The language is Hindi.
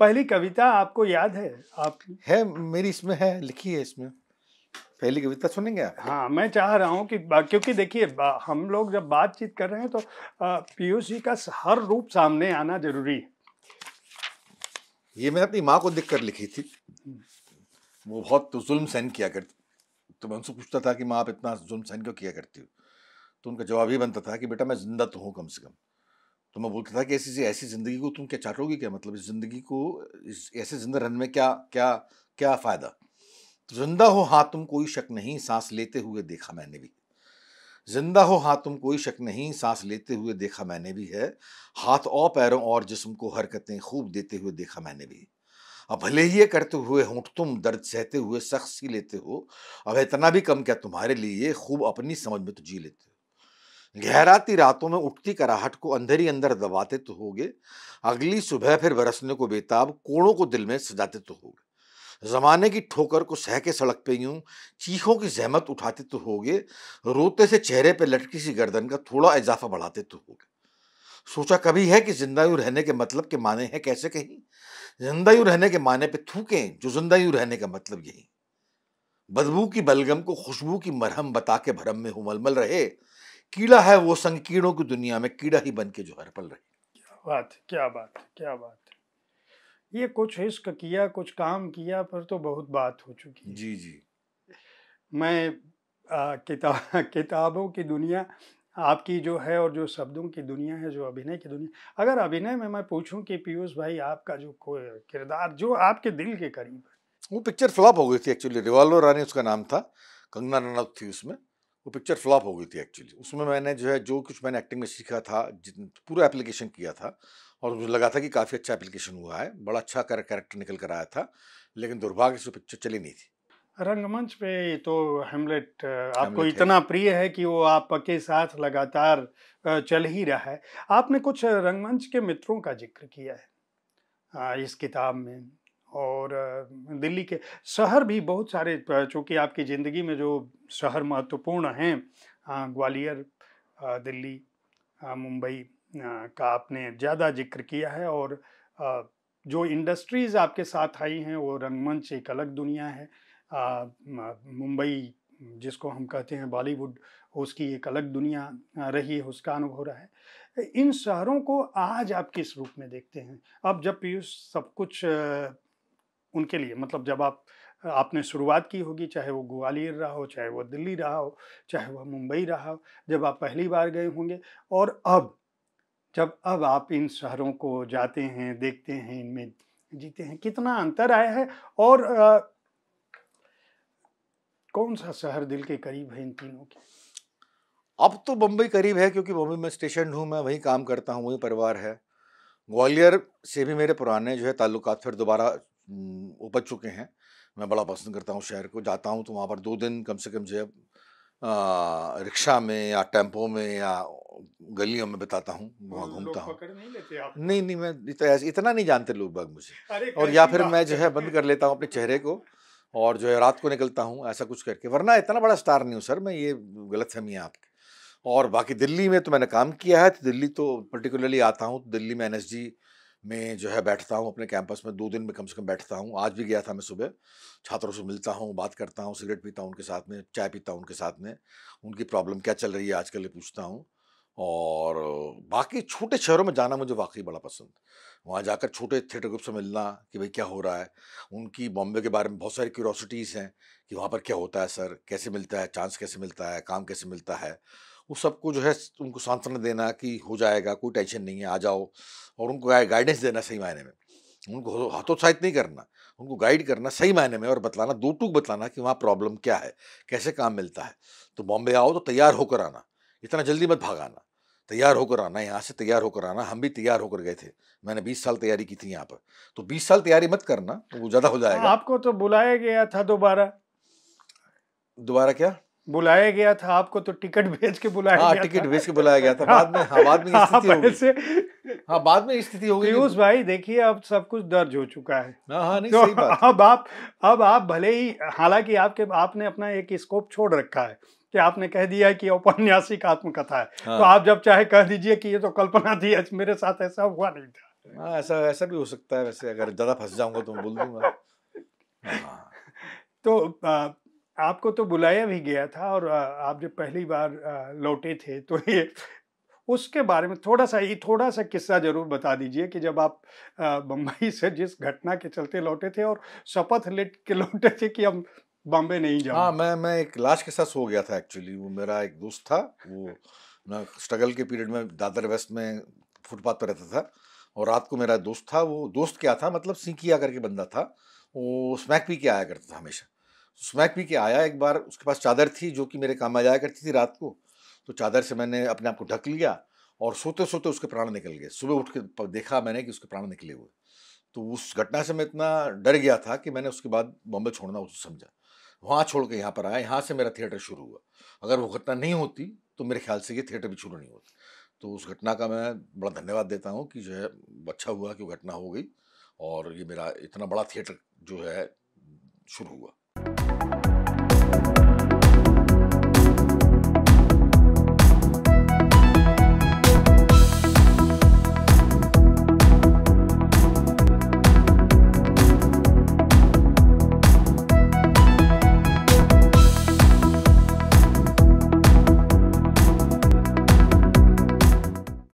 पहली कविता आपको याद है आप है मेरी इसमें है लिखी है इसमें पहली कविता सुनेंगे आप हाँ मैं चाह रहा हूँ कि क्योंकि देखिए हम लोग जब बातचीत कर रहे हैं तो पीयूसी का हर रूप सामने आना जरूरी है ये मैंने अपनी माँ को देख कर लिखी थी वो बहुत जुल्म सहन किया करती तो मैं उनसे पूछता था कि माँ आप इतना जुल्म सहन क्यों किया करती हो तो उनका जवाब ये बनता था कि बेटा मैं जिंदा तो हूँ कम से कम तो मैं बोलता था कि ऐसी ऐसी ज़िंदगी को तुम क्या चाटोगे क्या मतलब इस ज़िंदगी को इस ऐसे ज़िंदा रहने में क्या क्या क्या फ़ायदा जिंदा हो हाँ तुम कोई शक नहीं सांस लेते हुए देखा मैंने भी जिंदा हो हाँ तुम कोई शक नहीं सांस लेते हुए देखा मैंने भी है हाथ और पैरों और जिस्म को हरकतें खूब देते हुए देखा मैंने भी अब भले ही ये करते हुए होंठ तुम दर्द सहते हुए शख्स सी लेते हो अब इतना भी कम क्या तुम्हारे लिए खूब अपनी समझ में तो जी लेते हो गहराती रातों में उठती कराहट को अंधेरी अंदर दबाते तो हो अगली सुबह फिर बरसने को बेताब कोड़ों को दिल में सजाते तो हो जमाने की ठोकर को सह के सड़क पे यूं चीखों की जहमत उठाते तो हो रोते से चेहरे पे लटकी सी गर्दन का थोड़ा इजाफा बढ़ाते तो हो सोचा कभी है कि जिंदा यूं रहने के मतलब के माने हैं कैसे कहीं जिंदा यूं रहने के माने पे थूकें जो जिंदा यूं रहने का मतलब यही बदबू की बलगम को खुशबू की मरहम बता के भरम में हुमलमल रहे कीड़ा है वो संग कीड़ों की दुनिया में कीड़ा ही बन के जो हर पल रहे क्या बात क्या बात क्या बात ये कुछ इश्क किया कुछ काम किया पर तो बहुत बात हो चुकी है जी जी मैं आ, किताब किताबों की दुनिया आपकी जो है और जो शब्दों की दुनिया है जो अभिनय की दुनिया अगर अभिनय में मैं पूछूं कि पीयूष भाई आपका जो किरदार जो आपके दिल के करीब है वो पिक्चर फ्लॉप हो गई थी एक्चुअली रिवाल्वर रानी उसका नाम था कंगना रनौत थी उसमें वो पिक्चर फ्लॉप हो गई थी एक्चुअली उसमें मैंने जो है जो कुछ मैंने एक्टिंग में सीखा था पूरा एप्लीकेशन किया था और मुझे लगा था कि काफ़ी अच्छा एप्लीकेशन हुआ है बड़ा अच्छा कैरेक्टर निकल कर आया था लेकिन दुर्भाग्य से पिक्चर चली नहीं थी रंगमंच पे तो हेमलेट आपको इतना प्रिय है कि वो आपके साथ लगातार चल ही रहा है आपने कुछ रंगमंच के मित्रों का जिक्र किया है इस किताब में और दिल्ली के शहर भी बहुत सारे चूँकि आपकी ज़िंदगी में जो शहर महत्वपूर्ण हैं ग्वालियर दिल्ली मुंबई का आपने ज़्यादा जिक्र किया है और जो इंडस्ट्रीज़ आपके साथ आई हैं वो रंगमंच एक अलग दुनिया है मुंबई जिसको हम कहते हैं बॉलीवुड उसकी एक अलग दुनिया रही है उसका अनुभव रहा है इन शहरों को आज आप किस रूप में देखते हैं अब जब पीयूष सब कुछ उनके लिए मतलब जब आप आपने शुरुआत की होगी चाहे वो ग्वालियर रहा हो चाहे वो दिल्ली रहा हो चाहे वह मुंबई रहा हो जब आप पहली बार गए होंगे और अब जब अब आप इन शहरों को जाते हैं देखते हैं इनमें जीते हैं कितना अंतर आया है और आ, कौन सा शहर दिल के करीब है इन तीनों के अब तो बम्बई करीब है क्योंकि बम्बई में स्टेशन हूँ मैं वहीं काम करता हूँ वहीं परिवार है ग्वालियर से भी मेरे पुराने जो है ताल्लुकात फिर दोबारा उपज चुके हैं मैं बड़ा पसंद करता हूँ शहर को जाता हूँ तो वहाँ पर दो दिन कम से कम जो है रिक्शा में या टेम्पो में या गलियों में बताता हूँ वहाँ घूमता हूँ नहीं नहीं मैं इतना नहीं जानते लोग बाग मुझे और या फिर मैं जो है बंद कर लेता हूँ अपने चेहरे को और जो है रात को निकलता हूँ ऐसा कुछ करके वरना इतना बड़ा स्टार नहीं हूँ सर मैं ये गलत फहमी है आपकी और बाकी दिल्ली में तो मैंने काम किया है तो दिल्ली तो पर्टिकुलरली आता हूँ तो दिल्ली में एन एस जी मैं जो है बैठता हूँ अपने कैंपस में दो दिन में कम से कम बैठता हूँ आज भी गया था मैं सुबह छात्रों से मिलता हूँ बात करता हूँ सिगरेट पीता हूँ उनके साथ में चाय पीता हूँ उनके साथ में उनकी प्रॉब्लम क्या चल रही है आजकल ये पूछता हूँ और बाकी छोटे शहरों में जाना मुझे वाकई बड़ा पसंद वहाँ जाकर छोटे थिएटर ग्रुप से मिलना कि भाई क्या हो रहा है उनकी बॉम्बे के बारे में बहुत सारी क्यूरोसिटीज़ हैं कि वहाँ पर क्या होता है सर कैसे मिलता है चांस कैसे मिलता है काम कैसे मिलता है वो सबको जो है उनको सांत्वना देना कि हो जाएगा कोई टेंशन नहीं है आ जाओ और उनको गाइडेंस देना सही मायने में उनको हतोत्साहित नहीं करना उनको गाइड करना सही मायने में और बतलाना दो टूक बतलाना कि वहाँ प्रॉब्लम क्या है कैसे काम मिलता है तो बॉम्बे आओ तो तैयार होकर आना इतना जल्दी मत भागाना तैयार होकर आना यहाँ से तैयार होकर आना हम भी तैयार होकर गए थे मैंने 20 साल तैयारी की थी यहाँ पर तो 20 साल तैयारी मत करना तो वो ज़्यादा हो हाँ, जाएगा आपको तो बुलाया गया था दोबारा दोबारा क्या बुलाया गया था आपको तो टिकट भेज के बुलाया हाँ, गया टिकट भेज के बुलाया गया था बाद में हाँ बाद में स्थिति हो गई हाँ बाद में स्थिति हो गई पीयूष भाई देखिए अब सब कुछ दर्ज हो चुका है हाँ हाँ नहीं तो सही बात अब आप अब आप भले ही हालांकि आपके आपने अपना एक स्कोप छोड़ रखा है कि आपने कह दिया है कि औपन्यासिक आत्मकथा है हाँ। तो आप जब चाहे कह दीजिए कि ये तो कल्पना थी मेरे साथ ऐसा हुआ नहीं था हाँ ऐसा ऐसा भी हो सकता है वैसे अगर ज़्यादा फंस जाऊंगा तो बोल दूंगा हाँ। तो आपको तो बुलाया भी गया था और आप जब पहली बार लौटे थे तो ये उसके बारे में थोड़ा सा ये थोड़ा सा किस्सा जरूर बता दीजिए कि जब आप बम्बई से जिस घटना के चलते लौटे थे और शपथ लेट के लौटे थे कि हम बॉम्बे नहीं जाए हाँ मैं मैं एक लाश के साथ सो गया था एक्चुअली वो मेरा एक दोस्त था वो ना स्ट्रगल के पीरियड में दादर वेस्ट में फुटपाथ पर रहता था और रात को मेरा दोस्त था वो दोस्त क्या था मतलब सिंकिया करके बंदा था वो स्मैक पी के आया करता था हमेशा तो स्मैक पी के आया एक बार उसके पास चादर थी जो कि मेरे काम में जाया करती थी रात को तो चादर से मैंने अपने आप को ढक लिया और सोते सोते उसके प्राण निकल गए सुबह उठ के देखा मैंने कि उसके प्राण निकले हुए तो उस घटना से मैं इतना डर गया था कि मैंने उसके बाद बॉम्बे छोड़ना उसे समझा वहाँ छोड़ के यहाँ पर आया यहाँ से मेरा थिएटर शुरू हुआ अगर वो घटना नहीं होती तो मेरे ख्याल से ये थिएटर भी शुरू नहीं होता तो उस घटना का मैं बड़ा धन्यवाद देता हूँ कि जो है अच्छा हुआ कि वो घटना हो गई और ये मेरा इतना बड़ा थिएटर जो है शुरू हुआ